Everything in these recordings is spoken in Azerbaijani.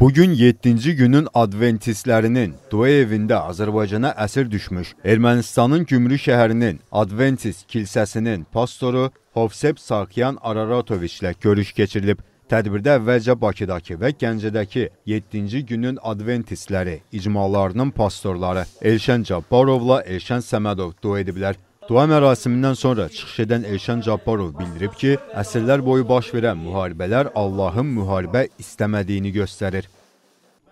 Bugün 7-ci günün Adventistlərinin dua evində Azərbaycana əsir düşmüş Ermənistanın Gümrü şəhərinin Adventist kilsəsinin pastoru Hovsep Sakyan Araratoviçlə görüş keçirilib. Tədbirdə əvvəlcə Bakıdakı və Gəncədəki 7-ci günün Adventistləri icmalarının pastorları Elşən Cabbarovla Elşən Səmədov dua ediblər. Dua mərasimindən sonra çıxış edən Elşən Cabbarov bildirib ki, əsrlər boyu baş verən müharibələr Allahın müharibə istəmədiyini göstərir.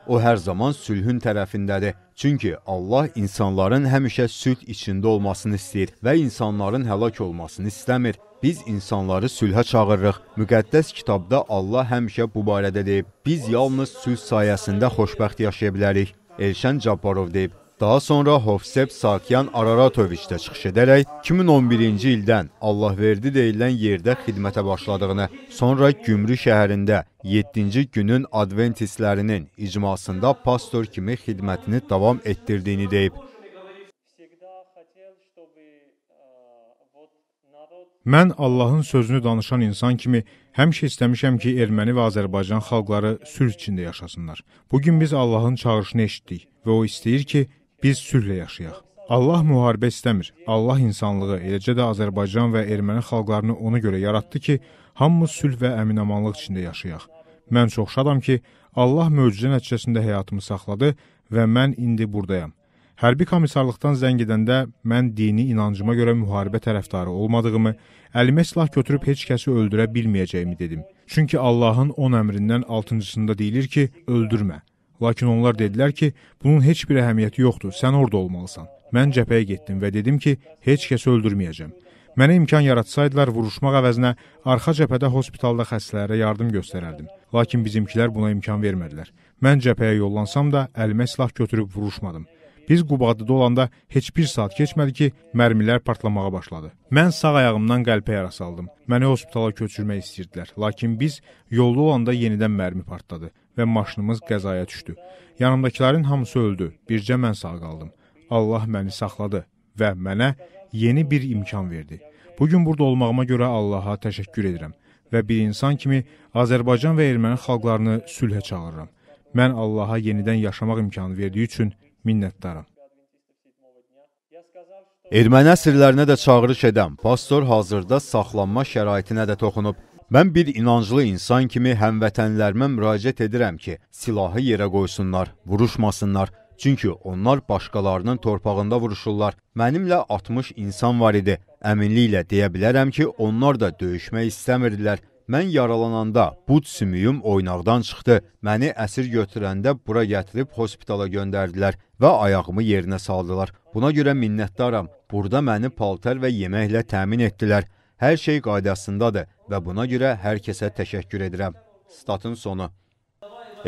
O hər zaman sülhün tərəfindədir. Çünki Allah insanların həmişə sülh içində olmasını istəyir və insanların həlak olmasını istəmir. Biz insanları sülhə çağırırıq. Müqəddəs kitabda Allah həmişə bu barədə deyib. Biz yalnız sülh sayəsində xoşbəxt yaşaya bilərik. Elşən Cabbarov deyib. Daha sonra Hofsep Sakyan Araratoviç də çıxış edərək 2011-ci ildən Allahverdi deyilən yerdə xidmətə başladığını, sonra Gümrü şəhərində 7-ci günün adventistlərinin icmasında pastor kimi xidmətini davam etdirdiyini deyib. Mən Allahın sözünü danışan insan kimi həmişə istəmişəm ki, Erməni və Azərbaycan xalqları sülh içində yaşasınlar. Bu gün biz Allahın çağırışını eşitdik və o istəyir ki, biz sülhlə yaşayaq. Allah müharibə istəmir. Allah insanlığı, eləcə də Azərbaycan və erməni xalqlarını ona görə yaratdı ki, hamımız sülh və əminamanlıq içində yaşayaq. Mən çox şadam ki, Allah möcüzə nəticəsində həyatımı saxladı və mən indi buradayam. Hərbi komissarlıqdan zəng edəndə mən dini inancıma görə müharibə tərəfdarı olmadığımı, əlimə silah götürüb heç kəsi öldürə bilməyəcəyimi dedim. Çünki Allahın 10 əmrindən 6-cısında deyilir ki, öldürmə. Lakin onlar dedilər ki, bunun heç bir əhəmiyyəti yoxdur, sən orada olmalısan. Mən cəbhəyə getdim və dedim ki, heç kəsi öldürməyəcəm. Mənə imkan yaratsaydılar vuruşmaq əvəzinə arxa cəbhədə hospitalda xəstələrə yardım göstərərdim. Lakin bizimkilər buna imkan vermədilər. Mən cəbhəyə yollansam da əlimə silah götürüb vuruşmadım. Biz Qubadda olanda heç bir saat keçmədi ki, mərmilər partlamağa başladı. Mən sağ ayağımdan qəlpə yarası aldım. Məni hospitala köçürmək istəyirdilər, lakin biz yolda olanda yenidən mərmi partladı və maşınımız qəzaya düşdü. Yanımdakıların hamısı öldü, bircə mən sağ qaldım. Allah məni saxladı və mənə yeni bir imkan verdi. Bugün burada olmağıma görə Allaha təşəkkür edirəm və bir insan kimi Azərbaycan və erməni xalqlarını sülhə çağırıram. Mən Allaha yenidən yaşamaq imkanı verdiyi üçün minnətdaram. Erməni əsirlərinə də çağırış edən pastor hazırda saxlanma şəraitinə də toxunub. Mən bir inanclı insan kimi həmvətənlərimə müraciət edirəm ki, silahı yerə qoysunlar, vuruşmasınlar. Çünki onlar başqalarının torpağında vuruşurlar. Mənimlə 60 insan var idi. Əminliklə deyə bilərəm ki, onlar da döyüşmək istəmirdilər. Mən yaralananda bud sümüyüm oynaqdan çıxdı. Məni əsir götürəndə bura gətirib hospitala göndərdilər və ayağımı yerinə saldılar. Buna görə minnətdaram. Burada məni paltar və yeməklə təmin etdilər. Hər şey qaydasındadır və buna görə hər kəsə təşəkkür edirəm. Statın sonu.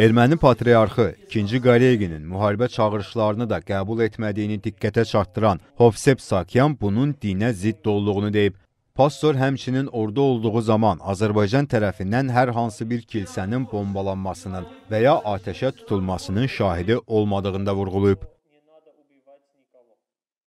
Erməni patriarxı 2-ci Qareginin müharibə çağırışlarını da qəbul etmədiyini diqqətə çartdıran Hofsep Sakyan bunun dinə zidd olduğunu deyib. Pastor həmçinin orada olduğu zaman Azərbaycan tərəfindən hər hansı bir kilsənin bombalanmasının və ya atəşə tutulmasının şahidi olmadığını da vurğulayıb.